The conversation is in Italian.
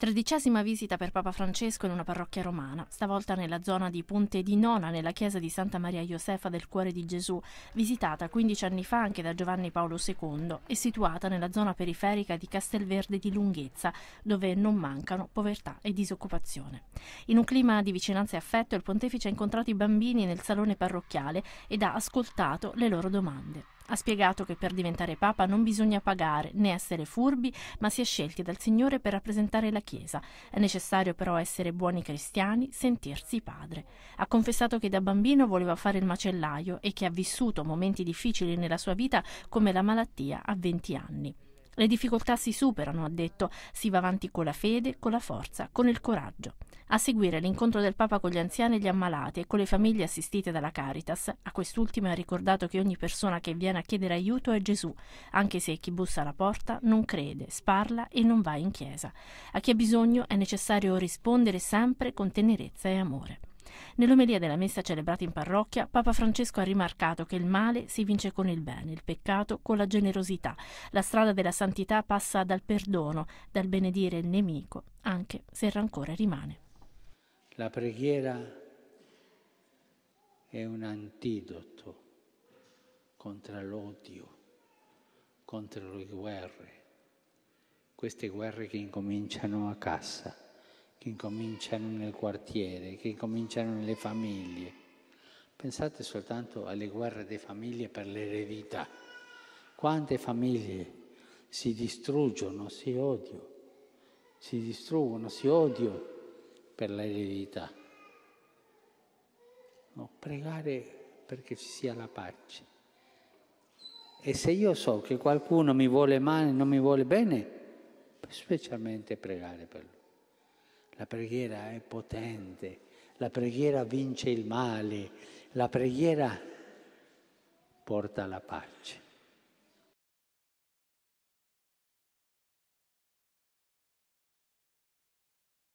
Tredicesima visita per Papa Francesco in una parrocchia romana, stavolta nella zona di Ponte di Nona, nella chiesa di Santa Maria Iosefa del Cuore di Gesù, visitata 15 anni fa anche da Giovanni Paolo II e situata nella zona periferica di Castelverde di Lunghezza, dove non mancano povertà e disoccupazione. In un clima di vicinanza e affetto, il pontefice ha incontrato i bambini nel salone parrocchiale ed ha ascoltato le loro domande. Ha spiegato che per diventare Papa non bisogna pagare né essere furbi, ma si è scelti dal Signore per rappresentare la Chiesa. È necessario però essere buoni cristiani, sentirsi padre. Ha confessato che da bambino voleva fare il macellaio e che ha vissuto momenti difficili nella sua vita come la malattia a 20 anni. Le difficoltà si superano, ha detto, si va avanti con la fede, con la forza, con il coraggio a seguire l'incontro del Papa con gli anziani e gli ammalati e con le famiglie assistite dalla Caritas. A quest'ultima ha ricordato che ogni persona che viene a chiedere aiuto è Gesù, anche se chi bussa alla porta non crede, sparla e non va in chiesa. A chi ha bisogno è necessario rispondere sempre con tenerezza e amore. Nell'omelia della messa celebrata in parrocchia, Papa Francesco ha rimarcato che il male si vince con il bene, il peccato con la generosità. La strada della santità passa dal perdono, dal benedire il nemico, anche se il rancore rimane. La preghiera è un antidoto contro l'odio, contro le guerre, queste guerre che incominciano a casa, che incominciano nel quartiere, che incominciano nelle famiglie. Pensate soltanto alle guerre delle famiglie per l'eredità. Quante famiglie si distruggono, si odio, si distruggono, si odio per l'eredità. No, pregare perché ci sia la pace. E se io so che qualcuno mi vuole male, non mi vuole bene, specialmente pregare per lui. La preghiera è potente, la preghiera vince il male, la preghiera porta la pace.